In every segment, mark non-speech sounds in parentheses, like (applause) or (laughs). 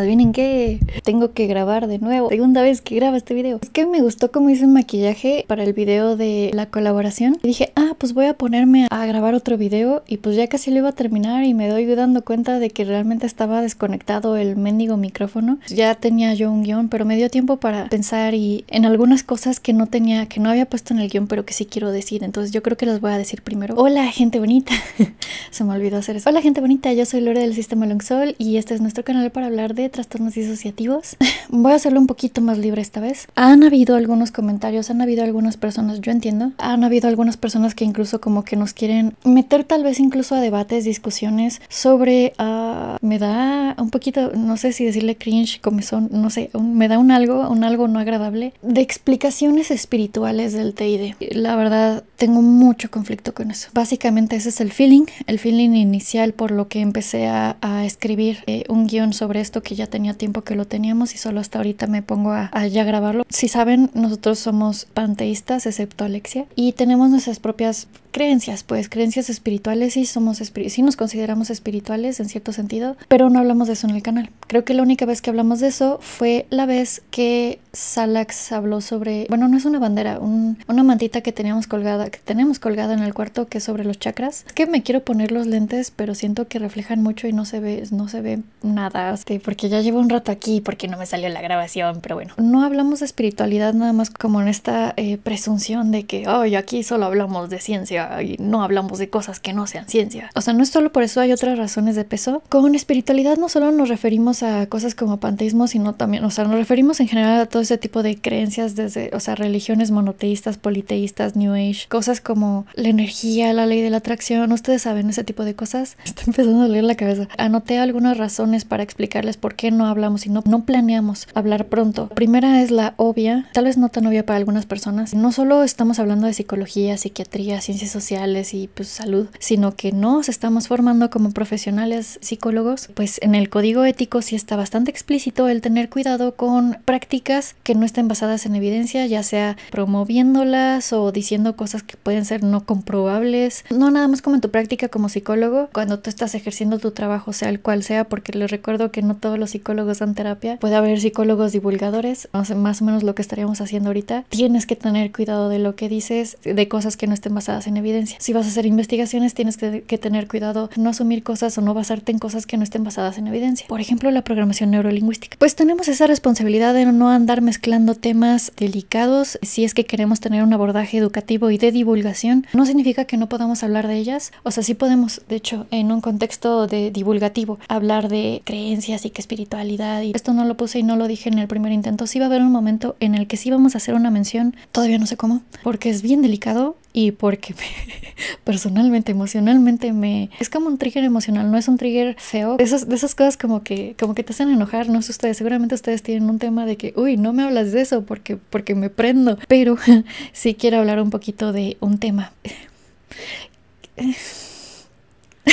Adivinen qué, tengo que grabar de nuevo, segunda vez que grabo este video. Es que me gustó cómo hice el maquillaje para el video de la colaboración. Y dije, ah, pues voy a ponerme a grabar otro video y pues ya casi lo iba a terminar y me doy dando cuenta de que realmente estaba desconectado el mendigo micrófono. Ya tenía yo un guión, pero me dio tiempo para pensar y en algunas cosas que no tenía, que no había puesto en el guión, pero que sí quiero decir. Entonces yo creo que las voy a decir primero. Hola gente bonita, (laughs) se me olvidó hacer eso. Hola gente bonita, yo soy Lore del Sistema Longsol y este es nuestro canal para hablar de trastornos disociativos. (laughs) Voy a hacerlo un poquito más libre esta vez. Han habido algunos comentarios, han habido algunas personas, yo entiendo, han habido algunas personas que incluso como que nos quieren meter tal vez incluso a debates, discusiones sobre, ah, me da un poquito, no sé si decirle cringe, comezón, no sé, me da un algo, un algo no agradable, de explicaciones espirituales del TID. La verdad, tengo mucho conflicto con eso. Básicamente ese es el feeling, el feeling inicial por lo que empecé a, escribir eh, un guión sobre esto que que ya tenía tiempo que lo teníamos y solo hasta ahorita me pongo a, a ya grabarlo. Si saben, nosotros somos panteístas, excepto Alexia, y tenemos nuestras propias creencias, pues creencias espirituales, y somos nos consideramos espirituales en cierto sentido, pero no hablamos de eso en el canal. Creo que la única vez que hablamos de eso fue la vez que Salax habló sobre, bueno, no es una bandera, una mantita que teníamos colgada, que tenemos colgada en el cuarto que es sobre los chakras. Es que me quiero poner los lentes, pero siento que reflejan mucho y no se ve, no se ve nada, este, porque ya llevo un rato aquí, porque no me salió la grabación, pero bueno. No hablamos de espiritualidad nada más como en esta eh, presunción de que, oh, aquí solo hablamos de ciencia y no hablamos de cosas que no sean ciencia. O sea, no es solo por eso, hay otras razones de peso. Con espiritualidad no solo nos referimos a cosas como panteísmo, sino también, o sea, nos referimos en general a todo ese tipo de creencias desde, o sea, religiones monoteístas, politeístas, New Age, cosas como la energía, la ley de la atracción, ustedes saben ese tipo de cosas. (laughs) está empezando a doler la cabeza. Anoté algunas razones para explicarles por qué no hablamos y no, planeamos hablar pronto. primera es la obvia, tal vez no tan obvia para algunas personas. No solo estamos hablando de psicología, psiquiatría, ciencias sociales y pues salud, sino que nos estamos formando como profesionales psicólogos, pues en el código ético sí está bastante explícito el tener cuidado con prácticas que no estén basadas en evidencia, ya sea promoviéndolas o diciendo cosas que pueden ser no comprobables. No nada más como en tu práctica como psicólogo, cuando tú estás ejerciendo tu trabajo, sea el cual sea, porque les recuerdo que no todos los psicólogos dan terapia, puede haber psicólogos divulgadores, más o menos lo que estaríamos haciendo ahorita. Tienes que tener cuidado de lo que dices, de cosas que no estén basadas en evidencia. Si vas a hacer investigaciones, tienes que, tener cuidado, no asumir cosas o no basarte en cosas que no estén basadas en evidencia. Por ejemplo, la programación neurolingüística. Pues tenemos esa responsabilidad de no andar mezclando temas delicados. Si es que queremos tener un abordaje educativo y de divulgación, no significa que no podamos hablar de ellas. O sea, sí podemos, de hecho, en un contexto de divulgativo, hablar de creencias y que espiritualidad. Y esto no lo puse y no lo dije en el primer intento. Sí va a haber un momento en el que sí vamos a hacer una mención, todavía no sé cómo, porque es bien delicado y porque (laughs) personalmente, emocionalmente me... Es como un trigger emocional, no es un trigger feo. Esas, de esas cosas como que, como que te hacen enojar, no sé ustedes, seguramente ustedes tienen un tema de que, uy, no me hablas de eso porque, porque me prendo, pero (laughs) sí quiero hablar un poquito de un tema. (laughs)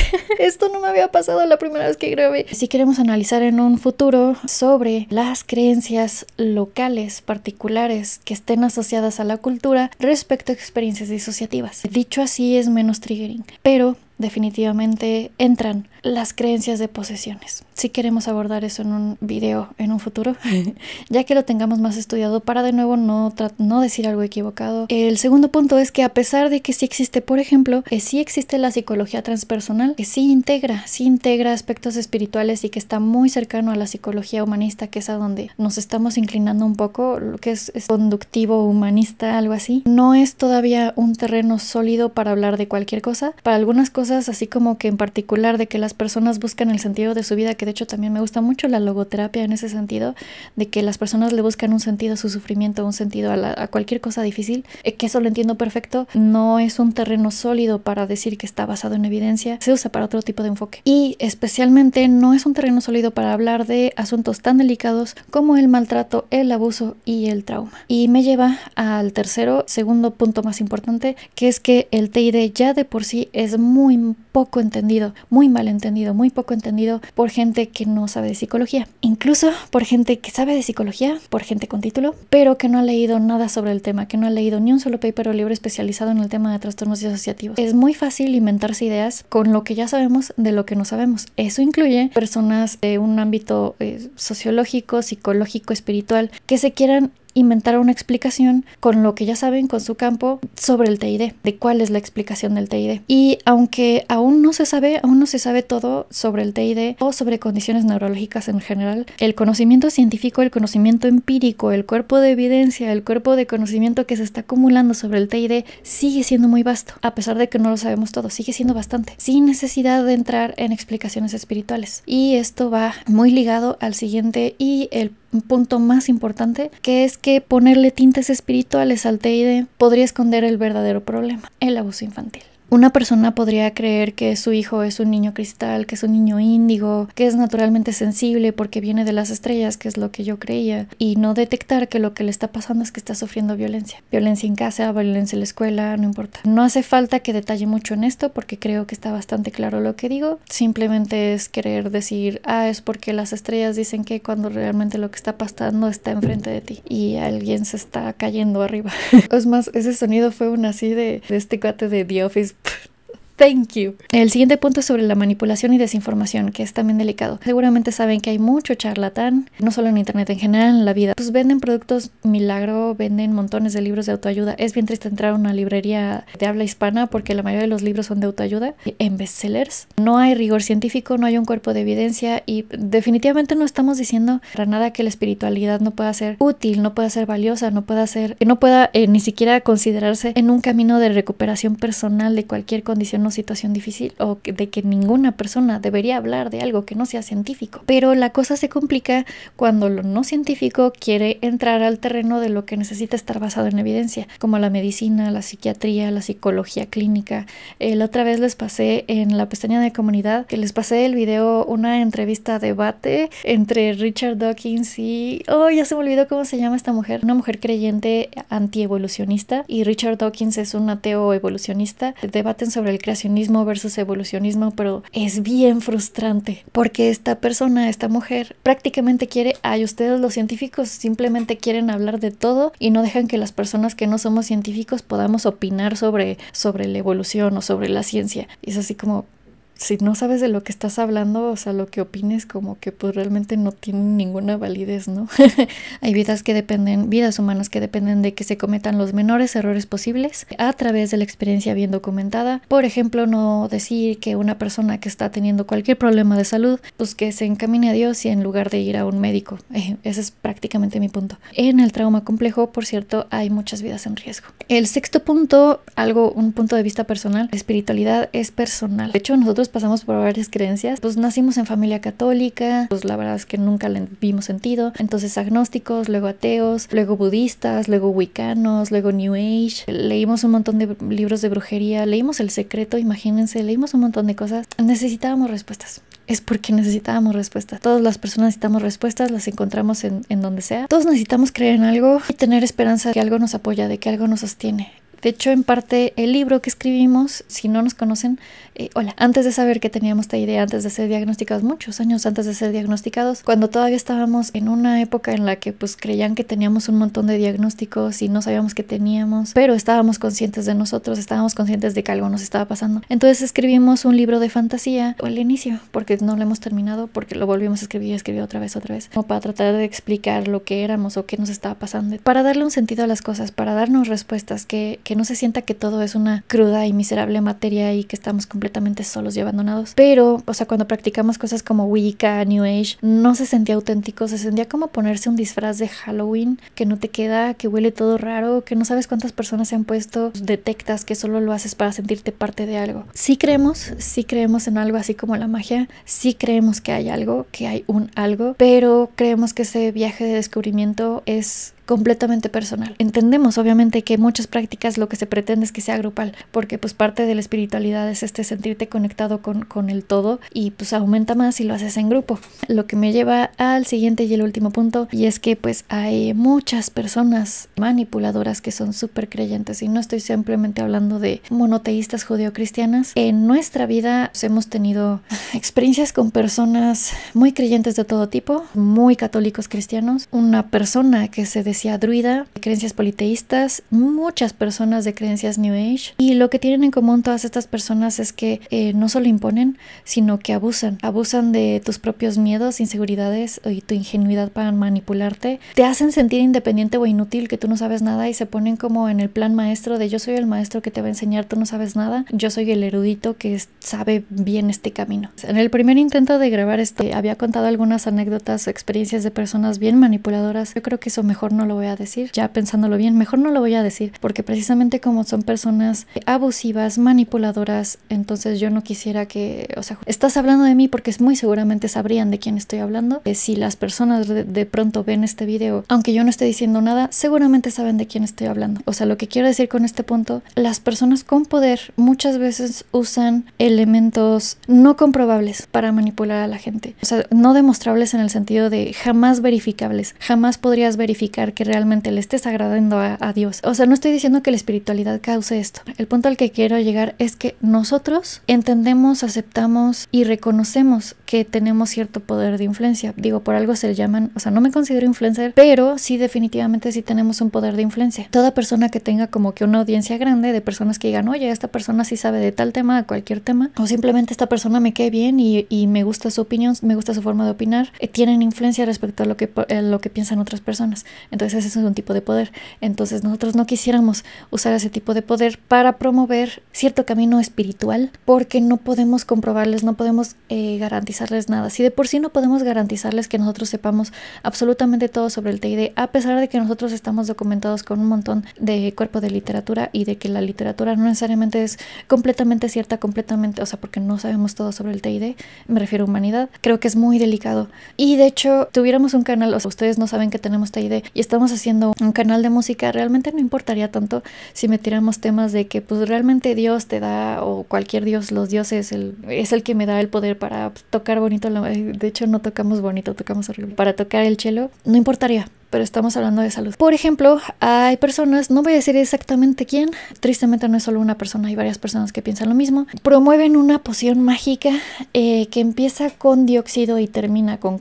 (laughs) Esto no me había pasado la primera vez que grabé. Si queremos analizar en un futuro sobre las creencias locales particulares que estén asociadas a la cultura respecto a experiencias disociativas. Dicho así es menos triggering, pero definitivamente entran las creencias de posesiones. Si queremos abordar eso en un video en un futuro, (laughs) ya que lo tengamos más estudiado para de nuevo no, no decir algo equivocado. El segundo punto es que a pesar de que sí existe, por ejemplo, que sí existe la psicología transpersonal, que sí integra, sí integra aspectos espirituales y que está muy cercano a la psicología humanista, que es a donde nos estamos inclinando un poco, lo que es conductivo, humanista, algo así, no es todavía un terreno sólido para hablar de cualquier cosa. Para algunas cosas cosas así como que en particular de que las personas buscan el sentido de su vida, que de hecho también me gusta mucho la logoterapia en ese sentido, de que las personas le buscan un sentido a su sufrimiento, un sentido a, cualquier cosa difícil, eh, que eso lo entiendo perfecto, no es un terreno sólido para decir que está basado en evidencia, se usa para otro tipo de enfoque. Y especialmente no es un terreno sólido para hablar de asuntos tan delicados como el maltrato, el abuso y el trauma. Y me lleva al tercero, segundo punto más importante, que es que el TID ya de por sí es muy poco entendido, muy mal entendido, muy poco entendido por gente que no sabe de psicología. Incluso por gente que sabe de psicología, por gente con título, pero que no ha leído nada sobre el tema, que no ha leído ni un solo paper o libro especializado en el tema de trastornos disociativos. Es muy fácil inventarse ideas con lo que ya sabemos de lo que no sabemos. Eso incluye personas de un ámbito eh, sociológico, psicológico, espiritual, que se quieran inventar una explicación con lo que ya saben, con su campo, sobre el TID, de cuál es la explicación del TID. Y aunque aún no se sabe, aún no se sabe todo sobre el TID o sobre condiciones neurológicas en general, el conocimiento científico, el conocimiento empírico, el cuerpo de evidencia, el cuerpo de conocimiento que se está acumulando sobre el TID sigue siendo muy vasto, a pesar de que no lo sabemos todo, sigue siendo bastante, sin necesidad de entrar en explicaciones espirituales. Y esto va muy ligado al siguiente y el un punto más importante, que es que ponerle tintes espirituales al teide podría esconder el verdadero problema, el abuso infantil. Una persona podría creer que su hijo es un niño cristal, que es un niño índigo, que es naturalmente sensible porque viene de las estrellas, que es lo que yo creía, y no detectar que lo que le está pasando es que está sufriendo violencia. Violencia en casa, violencia en la escuela, no importa. No hace falta que detalle mucho en esto porque creo que está bastante claro lo que digo. Simplemente es querer decir, ah, es porque las estrellas dicen que cuando realmente lo que está pasando está enfrente de ti y alguien se está cayendo arriba. (laughs) es más, ese sonido fue un así de, este cuate de The Office pff, Thank you. El siguiente punto es sobre la manipulación y desinformación, que es también delicado. Seguramente saben que hay mucho charlatán, no solo en internet, en general en la vida. Pues venden productos milagro, venden montones de libros de autoayuda. Es bien triste entrar a una librería de habla hispana porque la mayoría de los libros son de autoayuda en bestsellers. No hay rigor científico, no hay un cuerpo de evidencia y definitivamente no estamos diciendo para nada que la espiritualidad no pueda ser útil, no pueda ser valiosa, no pueda ser, que no pueda eh, ni siquiera considerarse en un camino de recuperación personal de cualquier condición situación difícil o de que ninguna persona debería hablar de algo que no sea científico. Pero la cosa se complica cuando lo no científico quiere entrar al terreno de lo que necesita estar basado en evidencia, como la medicina, la psiquiatría, la psicología clínica. Eh, la otra vez les pasé en la pestaña de comunidad que les pasé el video, una entrevista debate entre Richard Dawkins y... Oh, ya se me olvidó cómo se llama esta mujer. Una mujer creyente antievolucionista y Richard Dawkins es un ateo evolucionista. Debaten sobre el crecimiento versus evolucionismo, pero es bien frustrante porque esta persona, esta mujer, prácticamente quiere, ay, ustedes los científicos simplemente quieren hablar de todo y no dejan que las personas que no somos científicos podamos opinar sobre, sobre la evolución o sobre la ciencia. es así como, si no sabes de lo que estás hablando, o sea, lo que opines como que pues realmente no tiene ninguna validez, ¿no? (laughs) Hay vidas que dependen, vidas humanas que dependen de que se cometan los menores errores posibles a través de la experiencia bien documentada. Por ejemplo, no decir que una persona que está teniendo cualquier problema de salud, pues que se encamine a Dios y en lugar de ir a un médico. (laughs) ese es prácticamente mi punto. En el trauma complejo, por cierto, hay muchas vidas en riesgo. El sexto punto, algo, un punto de vista personal, la espiritualidad es personal. De hecho, nosotros pasamos por varias creencias. Pues nacimos en familia católica, pues la verdad es que nunca le vimos sentido. Entonces agnósticos, luego ateos, luego budistas, luego wicanos, luego New Age. Leímos un montón de libros de brujería, leímos El Secreto, imagínense, leímos un montón de cosas. Necesitábamos respuestas es porque necesitábamos respuestas. Todas las personas necesitamos respuestas, las encontramos en, en, donde sea. Todos necesitamos creer en algo y tener esperanza de que algo nos apoya, de que algo nos sostiene. De hecho, en parte, el libro que escribimos, si no nos conocen, eh, hola, antes de saber que teníamos esta idea, antes de ser diagnosticados, muchos años antes de ser diagnosticados, cuando todavía estábamos en una época en la que pues creían que teníamos un montón de diagnósticos y no sabíamos que teníamos, pero estábamos conscientes de nosotros, estábamos conscientes de que algo nos estaba pasando. Entonces escribimos un libro de fantasía al inicio, porque no lo hemos terminado, porque lo volvimos a escribir y escribir otra vez, otra vez, como para tratar de explicar lo que éramos o qué nos estaba pasando, para darle un sentido a las cosas, para darnos respuestas, que, que no se sienta que todo es una cruda y miserable materia y que estamos completamente completamente solos y abandonados. Pero, o sea, cuando practicamos cosas como Wicca, New Age, no se sentía auténtico, se sentía como ponerse un disfraz de Halloween que no te queda, que huele todo raro, que no sabes cuántas personas se han puesto, detectas que solo lo haces para sentirte parte de algo. Sí creemos, sí creemos en algo así como la magia, sí creemos que hay algo, que hay un algo, pero creemos que ese viaje de descubrimiento es completamente personal. Entendemos obviamente que muchas prácticas lo que se pretende es que sea grupal, porque pues parte de la espiritualidad es este sentirte conectado con, con el todo y pues aumenta más si lo haces en grupo. Lo que me lleva al siguiente y el último punto y es que pues hay muchas personas manipuladoras que son súper creyentes y no estoy simplemente hablando de monoteístas judeocristianas. En nuestra vida hemos tenido (laughs) experiencias con personas muy creyentes de todo tipo, muy católicos cristianos, una persona que se decía druida, de creencias politeístas, muchas personas de creencias New Age. Y lo que tienen en común todas estas personas es que eh, no solo imponen, sino que abusan. Abusan de tus propios miedos, inseguridades y tu ingenuidad para manipularte. Te hacen sentir independiente o inútil, que tú no sabes nada y se ponen como en el plan maestro de yo soy el maestro que te va a enseñar, tú no sabes nada, yo soy el erudito que sabe bien este camino. En el primer intento de grabar este había contado algunas anécdotas o experiencias de personas bien manipuladoras. Yo creo que eso mejor no lo voy a decir. Ya pensándolo bien, mejor no lo voy a decir, porque precisamente como son personas abusivas, manipuladoras, entonces yo no quisiera que, o sea, estás hablando de mí porque muy seguramente sabrían de quién estoy hablando. que si las personas de, pronto ven este video, aunque yo no esté diciendo nada, seguramente saben de quién estoy hablando. O sea, lo que quiero decir con este punto, las personas con poder muchas veces usan elementos no comprobables para manipular a la gente. O sea, no demostrables en el sentido de jamás verificables. Jamás podrías verificar que realmente le estés agradando a, Dios. O sea, no estoy diciendo que la espiritualidad cause esto. El punto al que quiero llegar es que nosotros entendemos, aceptamos y reconocemos que tenemos cierto poder de influencia. Digo, por algo se le llaman, o sea, no me considero influencer, pero sí definitivamente sí tenemos un poder de influencia. Toda persona que tenga como que una audiencia grande de personas que digan, oye, esta persona sí sabe de tal tema, de cualquier tema, o simplemente esta persona me cae bien y, me gusta su opinión, me gusta su forma de opinar, eh, tienen influencia respecto a lo que, lo que piensan otras personas. Entonces, ese es un tipo de poder. Entonces nosotros no quisiéramos usar ese tipo de poder para promover cierto camino espiritual porque no podemos comprobarles, no podemos eh, garantizarles nada. Si de por sí no podemos garantizarles que nosotros sepamos absolutamente todo sobre el TID, a pesar de que nosotros estamos documentados con un montón de cuerpo de literatura y de que la literatura no necesariamente es completamente cierta, completamente, o sea, porque no sabemos todo sobre el TID, me refiero a humanidad, creo que es muy delicado. Y de hecho, tuviéramos un canal, o sea, ustedes no saben que tenemos TID y estamos haciendo un canal de música, realmente no importaría tanto si metiéramos temas de que pues realmente Dios te da o cualquier Dios, los dioses, el, es el que me da el poder para pues, tocar bonito, de hecho no tocamos bonito, tocamos horrible, para tocar el chelo, no importaría, pero estamos hablando de salud. Por ejemplo, hay personas, no voy a decir exactamente quién, tristemente no es solo una persona, hay varias personas que piensan lo mismo, promueven una poción mágica eh, que empieza con dióxido y termina con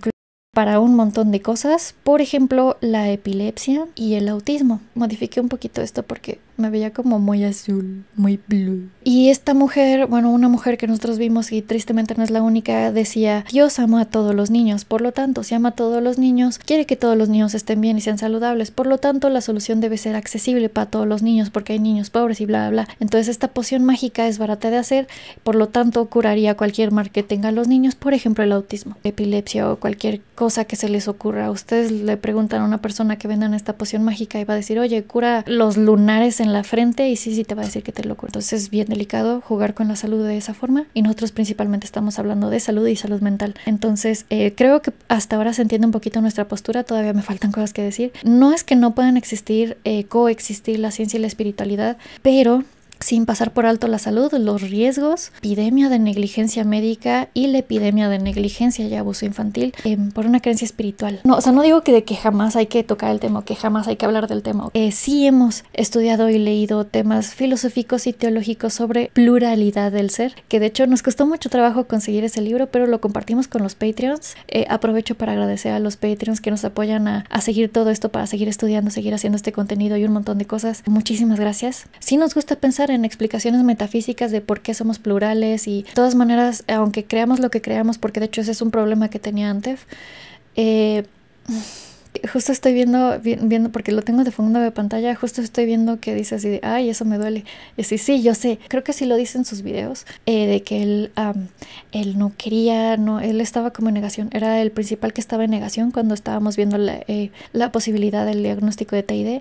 para un montón de cosas, por ejemplo la epilepsia y el autismo. Modifiqué un poquito esto porque me veía como muy azul, muy blue. Y esta mujer, bueno, una mujer que nosotros vimos y tristemente no es la única, decía, Dios ama a todos los niños, por lo tanto, si ama a todos los niños, quiere que todos los niños estén bien y sean saludables, por lo tanto, la solución debe ser accesible para todos los niños porque hay niños pobres y bla, bla, bla. Entonces, esta poción mágica es barata de hacer, por lo tanto, curaría cualquier mal que tengan los niños, por ejemplo, el autismo, epilepsia o cualquier cosa cosa que se les ocurra. Ustedes le preguntan a una persona que venda esta poción mágica y va a decir, oye, cura los lunares en la frente y sí, sí te va a decir que te lo cura. Entonces es bien delicado jugar con la salud de esa forma y nosotros principalmente estamos hablando de salud y salud mental. Entonces eh, creo que hasta ahora se entiende un poquito nuestra postura, todavía me faltan cosas que decir. No es que no puedan existir, eh, coexistir la ciencia y la espiritualidad, pero sin pasar por alto la salud, los riesgos, epidemia de negligencia médica y la epidemia de negligencia y abuso infantil em, por una creencia espiritual. No, o sea, no digo que de que jamás hay que tocar el tema, que jamás hay que hablar del tema. Eh, sí hemos estudiado y leído temas filosóficos y teológicos sobre pluralidad del ser, que de hecho nos costó mucho trabajo conseguir ese libro, pero lo compartimos con los Patreons. Eh, aprovecho para agradecer a los Patreons que nos apoyan a, a seguir todo esto, para seguir estudiando, seguir haciendo este contenido y un montón de cosas. Muchísimas gracias. Si nos gusta pensar en explicaciones metafísicas de por qué somos plurales y de todas maneras, aunque creamos lo que creamos, porque de hecho ese es un problema que tenía antes, eh, justo estoy viendo, viendo, porque lo tengo de fondo de pantalla, justo estoy viendo que dice así de, ay, eso me duele. Y sí, yo sé, creo que sí lo dice en sus videos, eh, de que él, él no quería, no, él estaba como en negación, era el principal que estaba en negación cuando estábamos viendo la, eh, la posibilidad del diagnóstico de TID,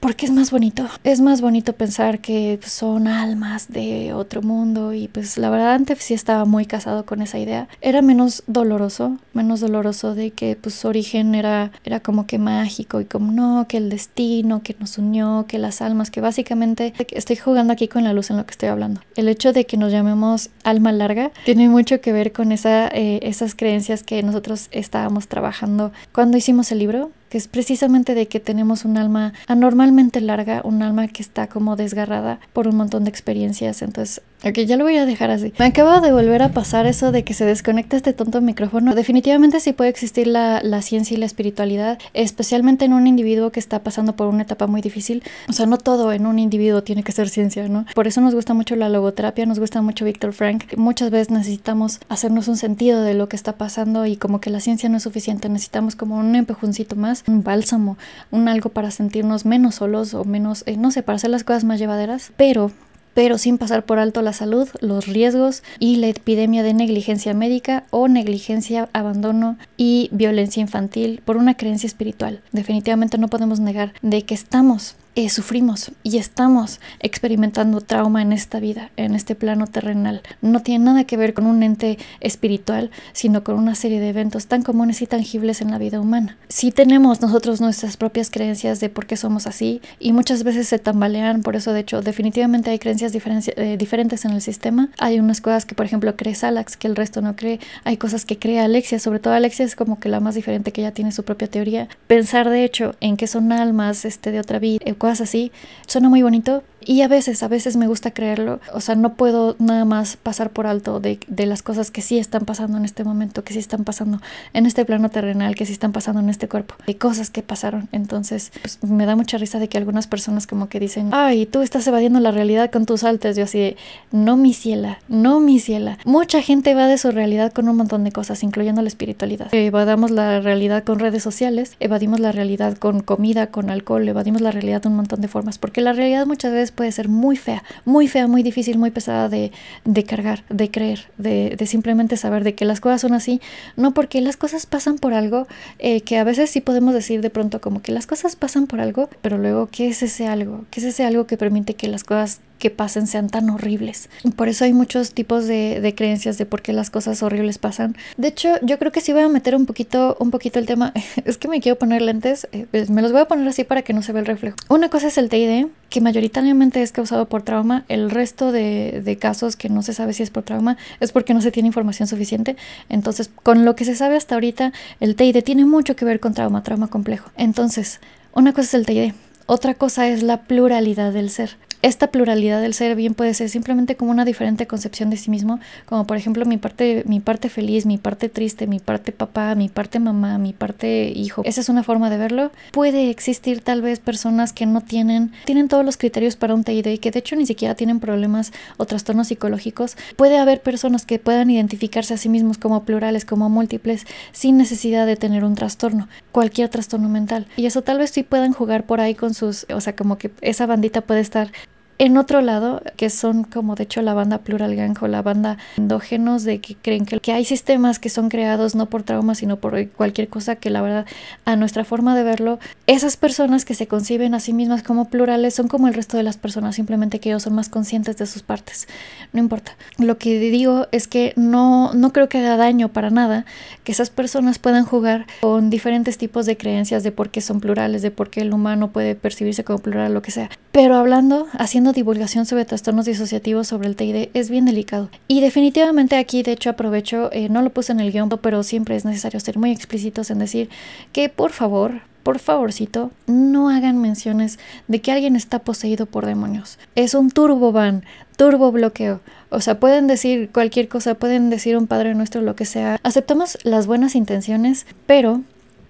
porque es más bonito, es más bonito pensar que pues, son almas de otro mundo y pues la verdad antes sí estaba muy casado con esa idea, era menos doloroso, menos doloroso de que pues su origen era, era como que mágico y como no, que el destino, que nos unió, que las almas, que básicamente estoy jugando aquí con la luz en lo que estoy hablando. El hecho de que nos llamemos alma larga tiene mucho que ver con eh, esas creencias que nosotros estábamos trabajando cuando hicimos el libro, que es precisamente de que tenemos un alma anormalmente larga, un alma que está como desgarrada por un montón de experiencias. Entonces, ok, ya lo voy a dejar así. Me acaba de volver a pasar eso de que se desconecta este tonto micrófono. Definitivamente sí puede existir la, ciencia y la espiritualidad, especialmente en un individuo que está pasando por una etapa muy difícil. O sea, no todo en un individuo tiene que ser ciencia, ¿no? Por eso nos gusta mucho la logoterapia, nos gusta mucho Víctor Frank. Muchas veces necesitamos hacernos un sentido de lo que está pasando y como que la ciencia no es suficiente, necesitamos como un empujoncito más un bálsamo, un algo para sentirnos menos solos o menos, eh, no sé, para hacer las cosas más llevaderas, pero pero sin pasar por alto la salud, los riesgos y la epidemia de negligencia médica o negligencia, abandono y violencia infantil por una creencia espiritual. Definitivamente no podemos negar de que estamos eh, sufrimos y estamos experimentando trauma en esta vida, en este plano terrenal. No tiene nada que ver con un ente espiritual, sino con una serie de eventos tan comunes y tangibles en la vida humana. Si tenemos nosotros nuestras propias creencias de por qué somos así y muchas veces se tambalean, por eso de hecho definitivamente hay creencias eh, diferentes en el sistema. Hay unas cosas que por ejemplo cree Salax que el resto no cree, hay cosas que cree Alexia, sobre todo Alexia es como que la más diferente que ya tiene su propia teoría. Pensar de hecho en que son almas este, de otra vida, eh, cosas así. Suena muy bonito, y a veces, a veces me gusta creerlo. O sea, no puedo nada más pasar por alto de, de, las cosas que sí están pasando en este momento, que sí están pasando en este plano terrenal, que sí están pasando en este cuerpo. de cosas que pasaron. Entonces, pues, me da mucha risa de que algunas personas como que dicen, ay, tú estás evadiendo la realidad con tus altes. Yo así no mi ciela, no mi ciela. Mucha gente evade su realidad con un montón de cosas, incluyendo la espiritualidad. Evadamos la realidad con redes sociales, evadimos la realidad con comida, con alcohol, evadimos la realidad de un montón de formas, porque la realidad muchas veces puede ser muy fea, muy fea, muy difícil, muy pesada de, de cargar, de creer, de, de simplemente saber de que las cosas son así, no porque las cosas pasan por algo, eh, que a veces sí podemos decir de pronto como que las cosas pasan por algo, pero luego, ¿qué es ese algo? ¿Qué es ese algo que permite que las cosas que pasen sean tan horribles. Por eso hay muchos tipos de, creencias de por qué las cosas horribles pasan. De hecho, yo creo que sí voy a meter un poquito, un poquito el tema. (laughs) es que me quiero poner lentes, eh, me los voy a poner así para que no se vea el reflejo. Una cosa es el TID, que mayoritariamente es causado por trauma. El resto de, de casos que no se sabe si es por trauma es porque no se tiene información suficiente. Entonces, con lo que se sabe hasta ahorita, el TID tiene mucho que ver con trauma, trauma complejo. Entonces, una cosa es el TID, otra cosa es la pluralidad del ser esta pluralidad del ser bien puede ser simplemente como una diferente concepción de sí mismo, como por ejemplo mi parte, mi parte feliz, mi parte triste, mi parte papá, mi parte mamá, mi parte hijo. Esa es una forma de verlo. Puede existir tal vez personas que no tienen, tienen todos los criterios para un TID y que de hecho ni siquiera tienen problemas o trastornos psicológicos. Puede haber personas que puedan identificarse a sí mismos como plurales, como múltiples, sin necesidad de tener un trastorno, cualquier trastorno mental. Y eso tal vez sí puedan jugar por ahí con sus, o sea, como que esa bandita puede estar en otro lado, que son como de hecho la banda plural o la banda endógenos, de que creen que, que hay sistemas que son creados no por trauma, sino por cualquier cosa que la verdad, a nuestra forma de verlo, esas personas que se conciben a sí mismas como plurales son como el resto de las personas, simplemente que ellos son más conscientes de sus partes. No importa. Lo que digo es que no, no creo que haga daño para nada que esas personas puedan jugar con diferentes tipos de creencias de por qué son plurales, de por qué el humano puede percibirse como plural, lo que sea. Pero hablando, haciendo divulgación sobre trastornos disociativos sobre el TID es bien delicado. Y definitivamente aquí, de hecho, aprovecho, eh, no lo puse en el guion, pero siempre es necesario ser muy explícitos en decir que por favor, por favorcito, no hagan menciones de que alguien está poseído por demonios. Es un turbo ban, turbo bloqueo. O sea, pueden decir cualquier cosa, pueden decir un Padre Nuestro, lo que sea. Aceptamos las buenas intenciones, pero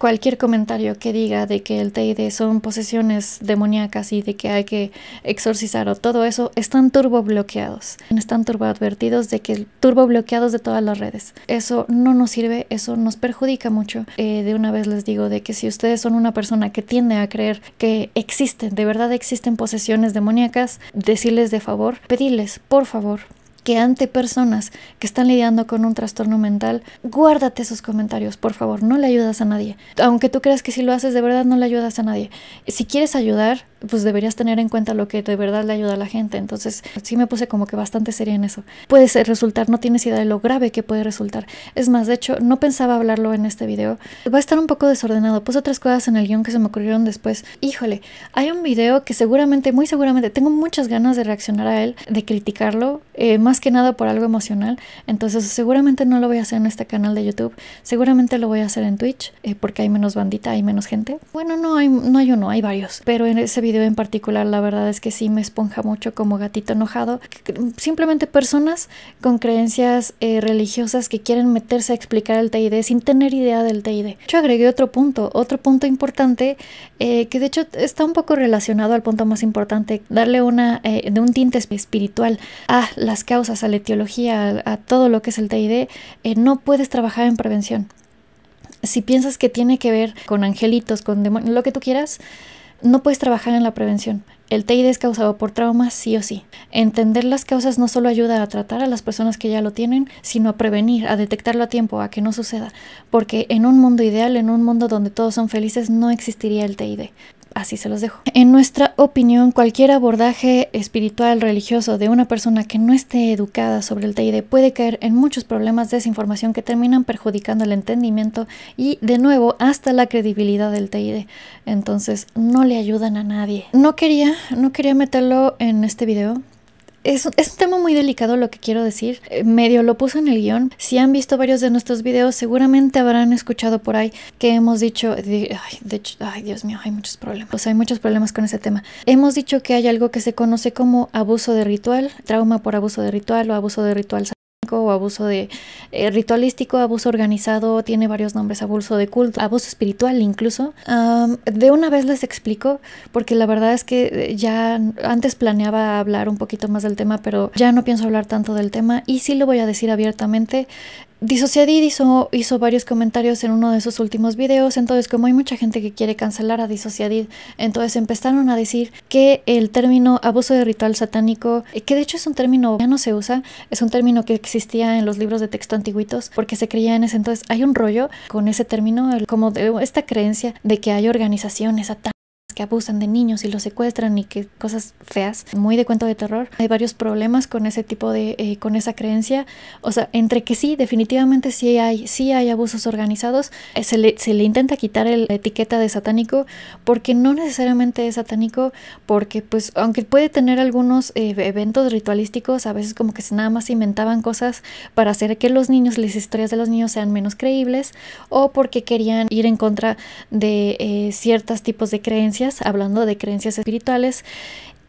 cualquier comentario que diga de que el TID son posesiones demoníacas y de que hay que exorcizar o todo eso, están turbo bloqueados. Están turbo advertidos de que turbo bloqueados de todas las redes. Eso no nos sirve, eso nos perjudica mucho. Eh, de una vez les digo de que si ustedes son una persona que tiende a creer que existen, de verdad existen posesiones demoníacas, decirles de favor, pedirles, por favor, que ante personas que están lidiando con un trastorno mental, guárdate esos comentarios, por favor, no le ayudas a nadie. Aunque tú creas que si lo haces de verdad, no le ayudas a nadie. Si quieres ayudar, pues deberías tener en cuenta lo que de verdad le ayuda a la gente. Entonces, sí me puse como que bastante seria en eso. Puede ser, resultar, no tienes idea de lo grave que puede resultar. Es más, de hecho, no pensaba hablarlo en este video. Va a estar un poco desordenado. Puse otras cosas en el guión que se me ocurrieron después. Híjole, hay un video que seguramente, muy seguramente, tengo muchas ganas de reaccionar a él, de criticarlo. Eh, más que nada por algo emocional, entonces seguramente no lo voy a hacer en este canal de YouTube, seguramente lo voy a hacer en Twitch, eh, porque hay menos bandita, hay menos gente. Bueno, no hay, no hay uno, hay varios, pero en ese video en particular la verdad es que sí me esponja mucho como gatito enojado. Simplemente personas con creencias eh, religiosas que quieren meterse a explicar el TID sin tener idea del TID. Yo agregué otro punto, otro punto importante eh, que de hecho está un poco relacionado al punto más importante, darle una de un tinte espiritual a las causas a la etiología, a, todo lo que es el TID, eh, no puedes trabajar en prevención. Si piensas que tiene que ver con angelitos, con demonios, lo que tú quieras, no puedes trabajar en la prevención. El TID es causado por traumas, sí o sí. Entender las causas no solo ayuda a tratar a las personas que ya lo tienen, sino a prevenir, a detectarlo a tiempo, a que no suceda. Porque en un mundo ideal, en un mundo donde todos son felices, no existiría el TID así se los dejo. En nuestra opinión, cualquier abordaje espiritual, religioso de una persona que no esté educada sobre el TID puede caer en muchos problemas de desinformación que terminan perjudicando el entendimiento y, de nuevo, hasta la credibilidad del TID. Entonces, no le ayudan a nadie. No quería, no quería meterlo en este video, es, es, un tema muy delicado lo que quiero decir. Eh, medio lo puso en el guión. Si han visto varios de nuestros videos, seguramente habrán escuchado por ahí que hemos dicho, ay, ay Dios mío, hay muchos problemas. O sea, hay muchos problemas con ese tema. Hemos dicho que hay algo que se conoce como abuso de ritual, trauma por abuso de ritual o abuso de ritual o abuso de eh, ritualístico, abuso organizado, tiene varios nombres, abuso de culto, abuso espiritual incluso. de una vez les explico, porque la verdad es que eh, ya antes planeaba hablar un poquito más del tema, pero ya no pienso hablar tanto del tema y sí lo voy a decir abiertamente. Disociadid hizo, varios comentarios en uno de sus últimos videos, entonces como hay mucha gente que quiere cancelar a Disociadid, entonces empezaron a decir que el término abuso de ritual satánico, eh, que de hecho es un término ya no se usa, es un término que existía en los libros de texto antiguitos porque se creía en ese entonces, hay un rollo con ese término, como de esta creencia de que hay organizaciones satánicas que abusan de niños y los secuestran y que cosas feas, muy de cuento de terror. Hay varios problemas con ese tipo de, eh, con esa creencia. O sea, entre que sí, definitivamente sí hay, sí hay abusos organizados, eh, se, le, intenta quitar el, la etiqueta de satánico porque no necesariamente es satánico, porque pues aunque puede tener algunos eh, eventos ritualísticos, a veces como que nada más inventaban cosas para hacer que los niños, las historias de los niños sean menos creíbles o porque querían ir en contra de ciertos tipos de creencias hablando de creencias espirituales,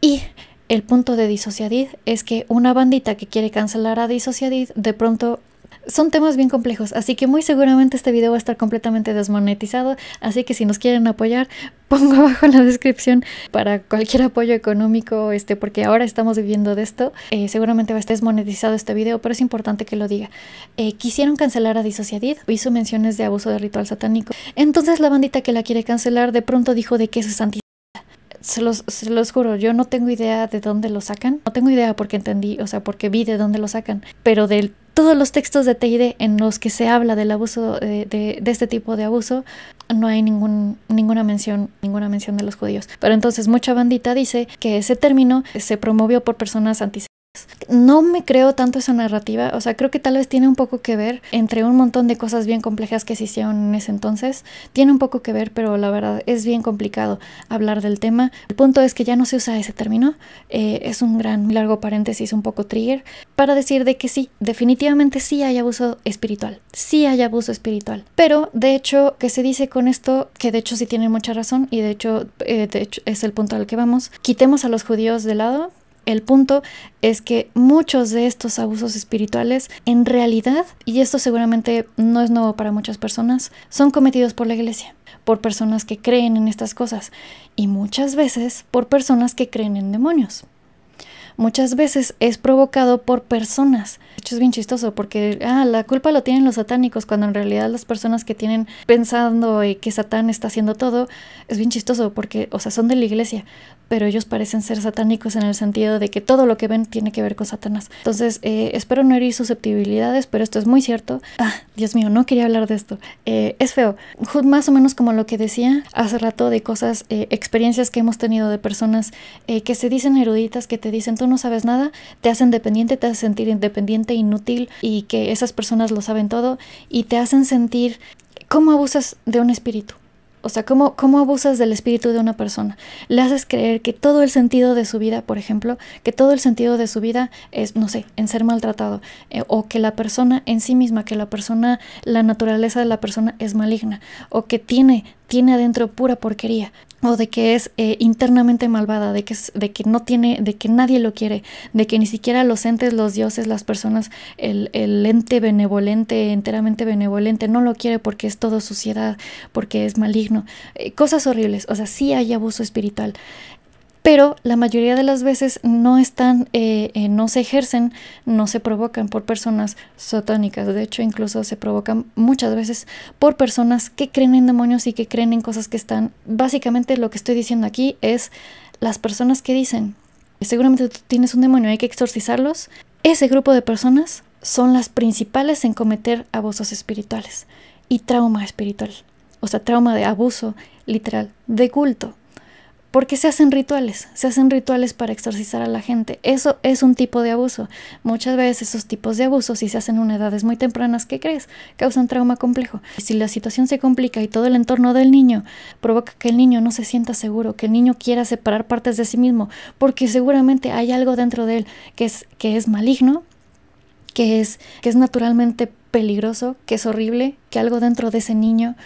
y el punto de Disociadid es que una bandita que quiere cancelar a Disociadid de pronto son temas bien complejos, así que muy seguramente este video va a estar completamente desmonetizado, así que si nos quieren apoyar, (laughs) pongo abajo en la descripción para cualquier apoyo económico, este, porque ahora estamos viviendo de esto. Eh, seguramente va a estar desmonetizado este video, pero es importante que lo diga. Eh, quisieron cancelar a Disociadid, hizo menciones de abuso de ritual satánico, entonces la bandita que la quiere cancelar de pronto dijo de que eso es se los, juro, yo no tengo idea de dónde lo sacan. No tengo idea porque entendí, o sea, porque vi de dónde lo sacan. Pero de todos los textos de TID en los que se habla del abuso, eh, de, de, este tipo de abuso, no hay ningún, ninguna mención, ninguna mención de los judíos. Pero entonces mucha bandita dice que ese término se promovió por personas antisemitas no me creo tanto esa narrativa, o sea, creo que tal vez tiene un poco que ver entre un montón de cosas bien complejas que se hicieron en ese entonces, tiene un poco que ver, pero la verdad es bien complicado hablar del tema. El punto es que ya no se usa ese término, eh, es un gran, largo paréntesis, un poco trigger, para decir de que sí, definitivamente sí hay abuso espiritual, sí hay abuso espiritual, pero de hecho, que se dice con esto, que de hecho sí tienen mucha razón y de hecho, eh, de hecho es el punto al que vamos, quitemos a los judíos de lado, el punto es que muchos de estos abusos espirituales en realidad, y esto seguramente no es nuevo para muchas personas, son cometidos por la iglesia, por personas que creen en estas cosas y muchas veces por personas que creen en demonios. Muchas veces es provocado por personas de hecho, es bien chistoso porque ah, la culpa lo tienen los satánicos, cuando en realidad las personas que tienen pensando que Satán está haciendo todo, es bien chistoso porque, o sea, son de la iglesia, pero ellos parecen ser satánicos en el sentido de que todo lo que ven tiene que ver con Satanás. Entonces, eh, espero no herir susceptibilidades, pero esto es muy cierto. Ah, Dios mío, no quería hablar de esto. Eh, es feo. Más o menos como lo que decía hace rato de cosas, eh, experiencias que hemos tenido de personas que se dicen eruditas, que te dicen tú no sabes nada, te hacen dependiente, te hacen sentir independiente inútil y que esas personas lo saben todo y te hacen sentir cómo abusas de un espíritu. O sea, ¿cómo, ¿cómo, abusas del espíritu de una persona? Le haces creer que todo el sentido de su vida, por ejemplo, que todo el sentido de su vida es, no sé, en ser maltratado, eh, o que la persona en sí misma, que la persona, la naturaleza de la persona es maligna, o que tiene tiene adentro pura porquería o de que es eh, internamente malvada, de que, es, de que no tiene, de que nadie lo quiere, de que ni siquiera los entes, los dioses, las personas, el, ente benevolente, enteramente benevolente, no lo quiere porque es todo suciedad, porque es maligno, eh, cosas horribles, o sea, sí hay abuso espiritual pero la mayoría de las veces no están, eh, eh, no se ejercen, no se provocan por personas satánicas. De hecho, incluso se provocan muchas veces por personas que creen en demonios y que creen en cosas que están. Básicamente, lo que estoy diciendo aquí es las personas que dicen, seguramente tú tienes un demonio, hay que exorcizarlos. Ese grupo de personas son las principales en cometer abusos espirituales y trauma espiritual, o sea, trauma de abuso literal, de culto. Porque se hacen rituales, se hacen rituales para exorcizar a la gente. Eso es un tipo de abuso. Muchas veces esos tipos de abusos, si se hacen en edades muy tempranas, ¿qué crees? Causan trauma complejo. si la situación se complica y todo el entorno del niño provoca que el niño no se sienta seguro, que el niño quiera separar partes de sí mismo, porque seguramente hay algo dentro de él que es, que es maligno, que es, que es naturalmente peligroso, que es horrible, que algo dentro de ese niño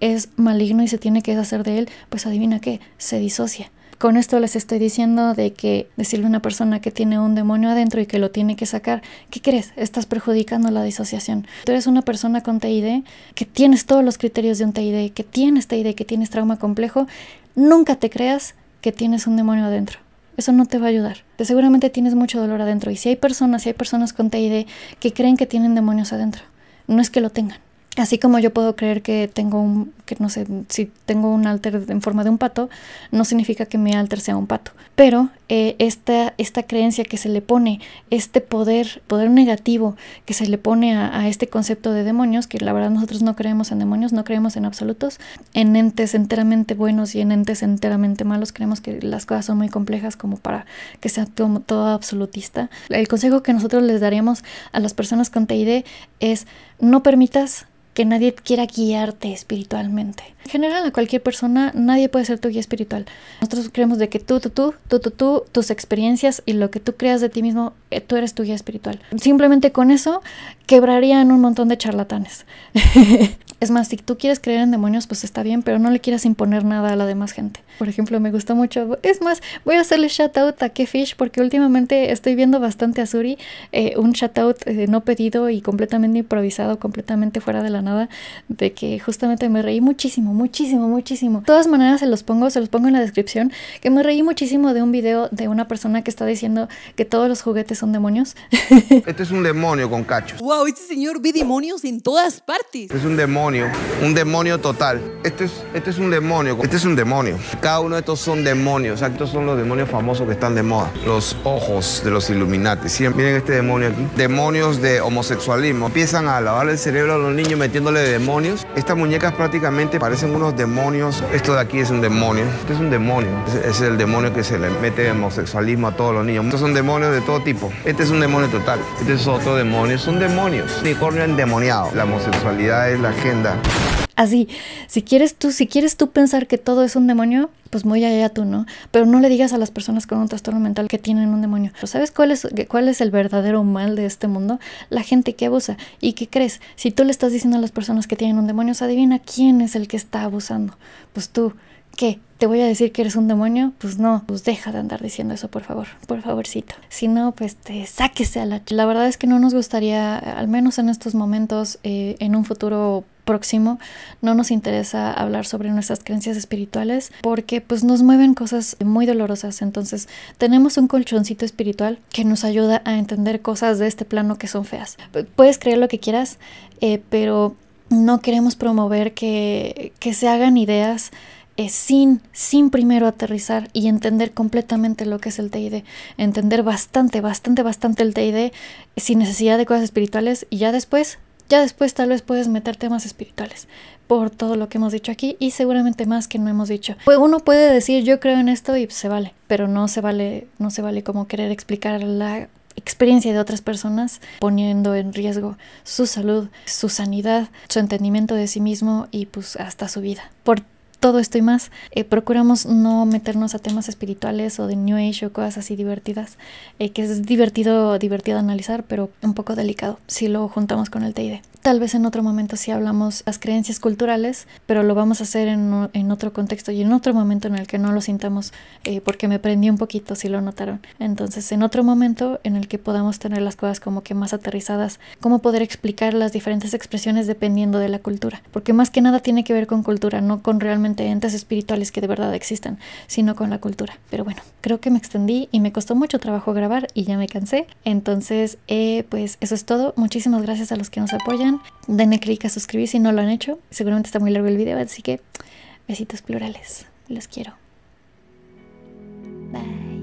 es maligno y se tiene que deshacer de él, pues adivina qué, se disocia. Con esto les estoy diciendo de que decirle a una persona que tiene un demonio adentro y que lo tiene que sacar, ¿qué crees? Estás perjudicando la disociación. Tú eres una persona con TID que tienes todos los criterios de un TID, que tienes TID, que tienes trauma complejo, nunca te creas que tienes un demonio adentro. Eso no te va a ayudar. Te seguramente tienes mucho dolor adentro y si hay personas, si hay personas con TID que creen que tienen demonios adentro, no es que lo tengan Así como yo puedo creer que tengo un, que no sé, si tengo un alter en forma de un pato, no significa que mi alter sea un pato. Pero eh, esta, esta creencia que se le pone, este poder, poder negativo que se le pone a, este concepto de demonios, que la verdad nosotros no creemos en demonios, no creemos en absolutos, en entes enteramente buenos y en entes enteramente malos, creemos que las cosas son muy complejas como para que sea todo, todo absolutista. El consejo que nosotros les daríamos a las personas con TID es no permitas que nadie quiera guiarte espiritualmente. En general, a cualquier persona, nadie puede ser tu guía espiritual. Nosotros creemos de que tú, tú, tú, tú, tú, tú, tus experiencias y lo que tú creas de ti mismo, eh, tú eres tu guía espiritual. Simplemente con eso quebrarían un montón de charlatanes. (laughs) es más, si tú quieres creer en demonios, pues está bien, pero no le quieras imponer nada a la demás gente. Por ejemplo, me gustó mucho. Es más, voy a hacerle shout out a Kefish porque últimamente estoy viendo bastante a Suri. Eh, un shout out eh, no pedido y completamente improvisado, completamente fuera de la de que justamente me reí muchísimo, muchísimo, muchísimo. todas maneras se los pongo, se los pongo en la descripción, que me reí muchísimo de un video de una persona que está diciendo que todos los juguetes son demonios. (laughs) este es un demonio con cachos. Wow, este señor vi demonios en todas partes. es un demonio, un demonio total. Este es, este es un demonio, este es un demonio. Cada uno de estos son demonios, estos son los demonios famosos que están de moda. Los ojos de los Illuminati. Siempre, miren este demonio aquí. Demonios de homosexualismo. Empiezan a lavar el cerebro a los niños metiéndole demonios. Estas muñecas prácticamente parecen unos demonios. Esto de aquí es un demonio. Este es un demonio. es el demonio que se le mete homosexualismo a todos los niños. Estos son demonios de todo tipo. Este es un demonio total. Este es otro demonio. Son demonios. Unicornio endemoniado. La homosexualidad es la agenda. Así, si quieres tú, si quieres tú pensar que todo es un demonio, pues muy allá tú, ¿no? Pero no le digas a las personas con un trastorno mental que tienen un demonio. Pero ¿Sabes cuál es, cuál es el verdadero mal de este mundo? La gente que abusa. ¿Y qué crees? Si tú le estás diciendo a las personas que tienen un demonio, ¿se adivina quién es el que está abusando. Pues tú, ¿qué? ¿Te voy a decir que eres un demonio? Pues no, pues deja de andar diciendo eso, por favor, por favorcito. Si no, pues te sáquese a la... La verdad es que no nos gustaría, al menos en estos momentos, eh, en un futuro próximo. No nos interesa hablar sobre nuestras creencias espirituales porque pues nos mueven cosas muy dolorosas. Entonces tenemos un colchoncito espiritual que nos ayuda a entender cosas de este plano que son feas. Puedes creer lo que quieras, eh, pero no queremos promover que, se hagan ideas eh, sin, sin primero aterrizar y entender completamente lo que es el TID, e. entender bastante, bastante, bastante el TID e sin necesidad de cosas espirituales y ya después ya después tal vez puedes meter temas espirituales por todo lo que hemos dicho aquí y seguramente más que no hemos dicho. pues Uno puede decir yo creo en esto y se vale, pero no se vale, no se vale como querer explicar la experiencia de otras personas poniendo en riesgo su salud, su sanidad, su entendimiento de sí mismo y pues hasta su vida. Por todo esto y más. Eh, procuramos no meternos a temas espirituales o de New Age o cosas así divertidas, eh, que es divertido, divertido analizar, pero un poco delicado si lo juntamos con el TID. Tal vez en otro momento sí hablamos las creencias culturales, pero lo vamos a hacer en, otro contexto y en otro momento en el que no lo sintamos, eh, porque me prendí un poquito si lo notaron. Entonces, en otro momento en el que podamos tener las cosas como que más aterrizadas, cómo poder explicar las diferentes expresiones dependiendo de la cultura, porque más que nada tiene que ver con cultura, no con realmente entes espirituales que de verdad existan, sino con la cultura. Pero bueno, creo que me extendí y me costó mucho trabajo grabar y ya me cansé. Entonces, eh, pues eso es todo. Muchísimas gracias a los que nos apoyan Denle click a suscribir si no lo han hecho. Seguramente está muy largo el video, así que besitos plurales. Los quiero. Bye.